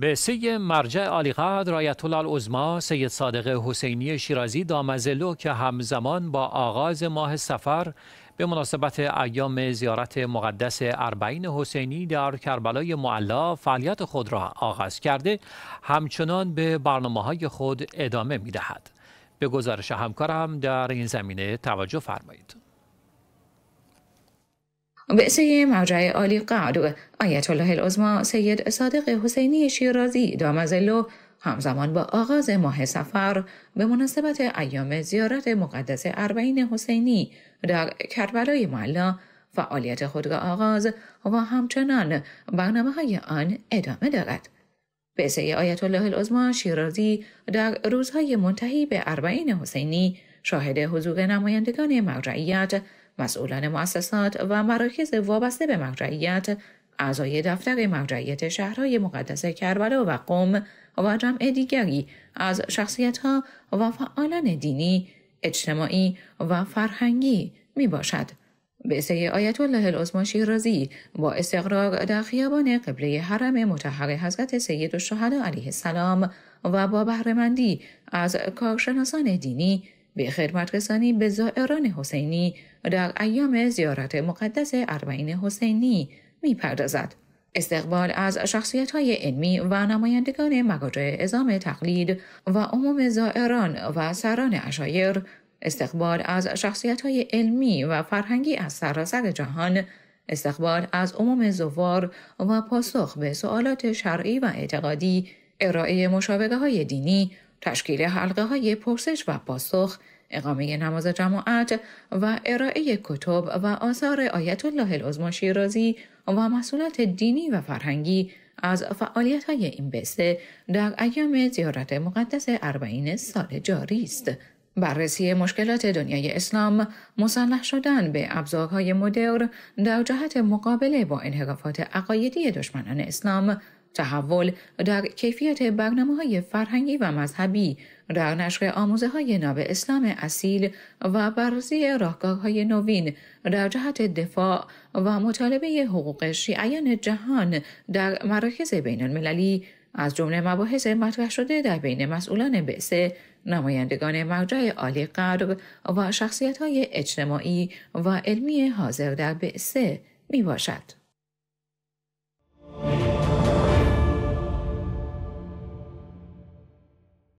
به سی مرجع عالیقدر آیت الله العظما سید صادق حسینی شیرازی دامزلو که همزمان با آغاز ماه سفر به مناسبت ایام زیارت مقدس اربعین حسینی در کربلای معلا فعالیت خود را آغاز کرده همچنان به برنامه های خود ادامه می دهد. به گزارش همکارم در این زمینه توجه فرمایید. بعثه مرجع عالی قعد آیت الله العظما سید صادق حسینی شیرازی دامزلو همزمان با آغاز ماه سفر به مناسبت ایام زیارت مقدس اربعین حسینی در کربلای معلا فعالیت خود را آغاز و همچنان برنامه های آن ادامه دارد. به آیت الله العظما شیرازی در روزهای منتهی به اربعین حسینی شاهد حضور نمایندگان مرجعیت، مسئولان مؤسسات و مراکز وابسته به مرجعیت، اعضای دفتر مرجعیت شهرهای مقدس کربلا و قوم و جمع دیگری از شخصیتها و فعالان دینی، اجتماعی و فرهنگی می باشد. به آیت الله العظما شیرازی با استقرار در خیابان قبله حرم متحر حضرت سید الشهدا علیه السلام و با بهرهمندی از کارشناسان دینی به خدمت رسانی به زائران حسینی در ایام زیارت مقدس اربعین حسینی میپردازد. استقبال از شخصیت های علمی و نمایندگان مراجع ازام تقلید و عموم زائران و سران اشایر استقبال از شخصیت های علمی و فرهنگی از سراسر جهان استقبال از عموم زوار و پاسخ به سوالات شرعی و اعتقادی ارائه مشابقه های دینی تشکیل حلقه های پرسش و پاسخ، اقامه نماز جماعت و ارائه کتب و آثار آیت الله العظما شیرازی و مسئولات دینی و فرهنگی از فعالیت های این بسته در ایام زیارت مقدس اربعین سال جاری است. بررسی مشکلات دنیای اسلام مسلح شدن به ابزارهای مدر در جهت مقابله با انحرافات عقایدی دشمنان اسلام تحول در کیفیت برنامه های فرهنگی و مذهبی در نشر آموزه های ناب اسلام اصیل و بررسی های نوین در جهت دفاع و مطالبه حقوق شیعیان جهان در مراکز بین المللی از جمله مباحث مطرح شده در بین مسئولان بعثه نمایندگان مرجع عالی قدر و شخصیت های اجتماعی و علمی حاضر در بعثه می باشد.